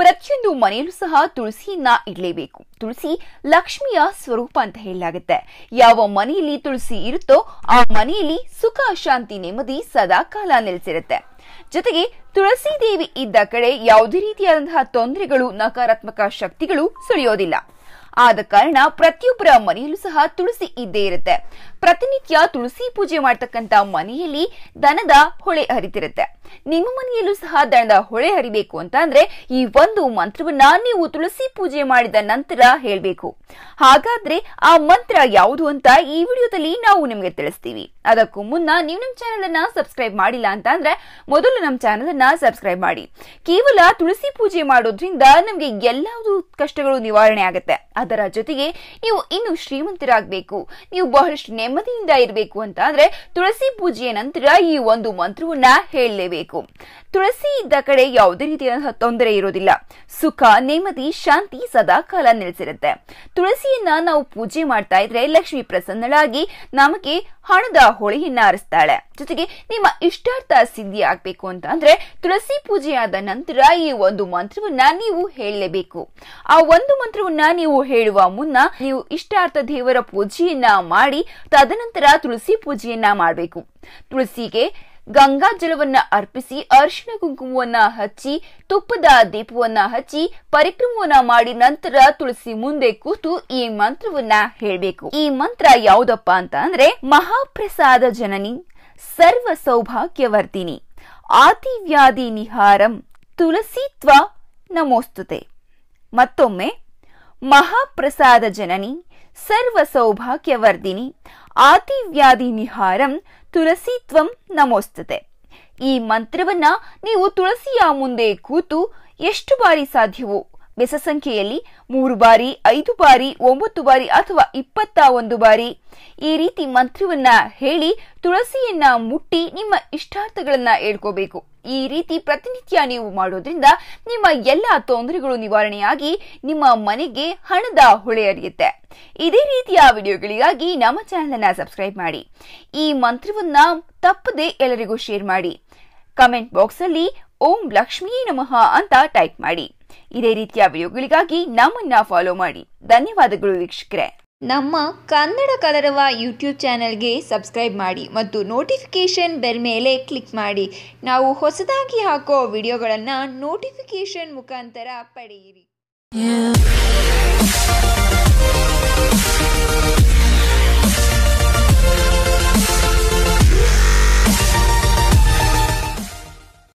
ಪ್ರತಿಯೊಂದು ಮನೆಯಲ್ಲೂ ಸಹ ತುಳಸಿಯನ್ನ ಇಡಲೇಬೇಕು ತುಳಸಿ ಲಕ್ಷ್ಮಿಯ ಸ್ವರೂಪ ಅಂತ ಹೇಳಲಾಗುತ್ತೆ ಯಾವ ಮನೆಯಲ್ಲಿ ತುಳಸಿ ಇರುತ್ತೋ ಆ ಮನೆಯಲ್ಲಿ ಸುಖ ಶಾಂತಿ ನೆಮ್ಮದಿ ಸದಾಕಾಲ ನೆಲೆಸಿರುತ್ತೆ ಜೊತೆಗೆ ತುಳಸಿ ದೇವಿ ಇದ್ದ ಕಡೆ ಯಾವುದೇ ರೀತಿಯಾದಂತಹ ತೊಂದರೆಗಳು ನಕಾರಾತ್ಮಕ ಶಕ್ತಿಗಳು ಸುಳಿಯೋದಿಲ್ಲ ಆದ ಕಾರಣ ಪ್ರತಿಯೊಬ್ಬರ ಮನೆಯಲ್ಲೂ ಸಹ ತುಳಸಿ ಇದ್ದೇ ಇರುತ್ತೆ ಪ್ರತಿನಿತ್ಯ ತುಳಸಿ ಪೂಜೆ ಮಾಡ್ತಕ್ಕಂಥ ಮನೆಯಲ್ಲಿ ದನದ ಹೊಳೆ ಹರಿತಿರುತ್ತೆ ನಿಮ್ಮ ಮನೆಯಲ್ಲೂ ಸಹ ದನದ ಹೊಳೆ ಹರಿಬೇಕು ಅಂತ ಅಂದ್ರೆ ಈ ಒಂದು ಮಂತ್ರವನ್ನ ನೀವು ತುಳಸಿ ಪೂಜೆ ಮಾಡಿದ ನಂತರ ಹೇಳಬೇಕು ಹಾಗಾದ್ರೆ ಆ ಮಂತ್ರ ಯಾವುದು ಅಂತ ಈ ವಿಡಿಯೋದಲ್ಲಿ ನಾವು ನಿಮಗೆ ತಿಳಿಸ್ತೀವಿ ಅದಕ್ಕೂ ಮುನ್ನ ನೀವು ನಮ್ಮ ಚಾನೆಲ್ ಅನ್ನ ಸಬ್ಸ್ಕ್ರೈಬ್ ಮಾಡಿಲ್ಲ ಅಂತ ಅಂದ್ರೆ ಮೊದಲು ನಮ್ಮ ಚಾನೆಲ್ ಅನ್ನ ಸಬ್ಸ್ಕ್ರೈಬ್ ಮಾಡಿ ಕೇವಲ ತುಳಸಿ ಪೂಜೆ ಮಾಡೋದ್ರಿಂದ ನಮಗೆ ಎಲ್ಲಾವುದು ಕಷ್ಟಗಳು ನಿವಾರಣೆ ಆಗುತ್ತೆ ಅದರ ಜೊತೆಗೆ ನೀವು ಇನ್ನು ಶ್ರೀಮಂತರಾಗಬೇಕು ನೀವು ಬಹಳಷ್ಟು ನೆಮ್ಮದಿ ನೆಮ್ಮದಿಯಿಂದ ಇರಬೇಕು ಅಂತ ಅಂದ್ರೆ ತುಳಸಿ ಪೂಜೆಯ ನಂತರ ಈ ಒಂದು ಮಂತ್ರವನ್ನ ಹೇಳಲೇಬೇಕು ತುಳಸಿ ಇದ್ದ ಕಡೆ ಯಾವುದೇ ರೀತಿಯ ತೊಂದರೆ ಇರೋದಿಲ್ಲ ಸುಖ ನೆಮ್ಮದಿ ಶಾಂತಿ ಸದಾ ಕಾಲ ನೆಲೆಸಿರುತ್ತೆ ತುಳಸಿಯನ್ನ ನಾವು ಪೂಜೆ ಮಾಡ್ತಾ ಇದ್ರೆ ಲಕ್ಷ್ಮಿ ಪ್ರಸನ್ನಳಾಗಿ ನಮಗೆ ಹಣದ ಹೊಳೆಯನ್ನ ಹರಿಸ್ತಾಳೆ ಜೊತೆಗೆ ನಿಮ್ಮ ಇಷ್ಟಾರ್ಥ ಸಿದ್ಧಿ ಆಗ್ಬೇಕು ಅಂತ ಅಂದ್ರೆ ತುಳಸಿ ಪೂಜೆಯಾದ ನಂತರ ಈ ಒಂದು ಮಂತ್ರವನ್ನ ನೀವು ಹೇಳಲೇಬೇಕು ಆ ಒಂದು ಮಂತ್ರವನ್ನ ನೀವು ಹೇಳುವ ಮುನ್ನ ನೀವು ಇಷ್ಟಾರ್ಥ ದೇವರ ಪೂಜೆಯನ್ನ ಮಾಡಿ ತದನಂತರ ತುಳಸಿ ಪೂಜೆಯನ್ನ ಮಾಡಬೇಕು ತುಳಸಿಗೆ ಗಂಗಾ ಜಲವನ್ನ ಅರ್ಪಿಸಿ ಅರ್ಶಿಣ ಕುಂಕುಮವನ್ನ ಹಚ್ಚಿ ತುಪ್ಪದ ದೀಪವನ್ನ ಹಚ್ಚಿ ಪರಿಕ್ರಮವನ್ನ ಮಾಡಿ ನಂತರ ತುಳಸಿ ಮುಂದೆ ಕೂತು ಈ ಮಂತ್ರವನ್ನ ಹೇಳಬೇಕು ಈ ಮಂತ್ರ ಯಾವುದಪ್ಪ ಅಂತ ಅಂದ್ರೆ ಮಹಾಪ್ರಸಾದ ಜನನಿ ಸರ್ವ ಸೌಭಾಗ್ಯವರ್ಧಿನಿ ಆತಿವ್ಯಾಧಿ ನಿಹಾರಂ ತುಳಸಿತ್ವ ನಮೋಸ್ತುತೆ ಮತ್ತೊಮ್ಮೆ ಮಹಾಪ್ರಸಾದ ಜನನಿ ಸರ್ವ ಸೌಭಾಗ್ಯವರ್ಧಿನಿ ಆತಿವ್ಯಾಧಿ ನಿಹಾರಂ ತುಳಸಿತ್ವಂ ತ್ವಂ ನಮೋಸ್ತತೆ ಈ ಮಂತ್ರವನ್ನ ನೀವು ತುಳಸಿಯ ಮುಂದೆ ಕೂತು ಎಷ್ಟು ಬಾರಿ ಸಾಧ್ಯವೋ ಬೆಸ ಸಂಖ್ಯೆಯಲ್ಲಿ ಮೂರು ಬಾರಿ ಐದು ಬಾರಿ ಒಂಬತ್ತು ಬಾರಿ ಅಥವಾ ಇಪ್ಪತ್ತ ಒಂದು ಬಾರಿ ಈ ರೀತಿ ಮಂತ್ರವನ್ನ ಹೇಳಿ ತುಳಸಿಯನ್ನ ಮುಟ್ಟಿ ನಿಮ್ಮ ಇಷ್ಟಾರ್ಥಗಳನ್ನ ಹೇಳ್ಕೋಬೇಕು ಈ ರೀತಿ ಪ್ರತಿನಿತ್ಯ ನೀವು ಮಾಡೋದ್ರಿಂದ ನಿಮ್ಮ ಎಲ್ಲ ತೊಂದರೆಗಳು ನಿವಾರಣೆಯಾಗಿ ನಿಮ್ಮ ಮನೆಗೆ ಹಣದ ಹೊಳೆ ಅರಿಯುತ್ತೆ ಇದೇ ರೀತಿಯ ವಿಡಿಯೋಗಳಿಗಾಗಿ ನಮ್ಮ ಚಾನೆಲ್ ಅನ್ನ ಸಬ್ಸ್ಕ್ರೈಬ್ ಮಾಡಿ ಈ ಮಂತ್ರವನ್ನ ತಪ್ಪದೆ ಎಲ್ಲರಿಗೂ ಶೇರ್ ಮಾಡಿ ಕಮೆಂಟ್ ಬಾಕ್ಸ್ ಅಲ್ಲಿ ಓಂ ಲಕ್ಷ್ಮೀ ನಮಃ ಅಂತ ಟೈಪ್ ಮಾಡಿ ಇದೇ ರೀತಿಯ ವಿಡಿಯೋಗಳಿಗಾಗಿ ನಮ್ಮನ್ನ ಫಾಲೋ ಮಾಡಿ ಧನ್ಯವಾದಗಳು ವೀಕ್ಷಕರೇ ನಮ್ಮ ಕನ್ನಡ ಕಲರವ ಯೂಟ್ಯೂಬ್ ಚಾನೆಲ್ಗೆ ಸಬ್ಸ್ಕ್ರೈಬ್ ಮಾಡಿ ಮತ್ತು ನೋಟಿಫಿಕೇಷನ್ ಬೆಲ್ ಮೇಲೆ ಕ್ಲಿಕ್ ಮಾಡಿ ನಾವು ಹೊಸದಾಗಿ ಹಾಕೋ ವಿಡಿಯೋಗಳನ್ನು ನೋಟಿಫಿಕೇಷನ್ ಮುಖಾಂತರ ಪಡೆಯಿರಿ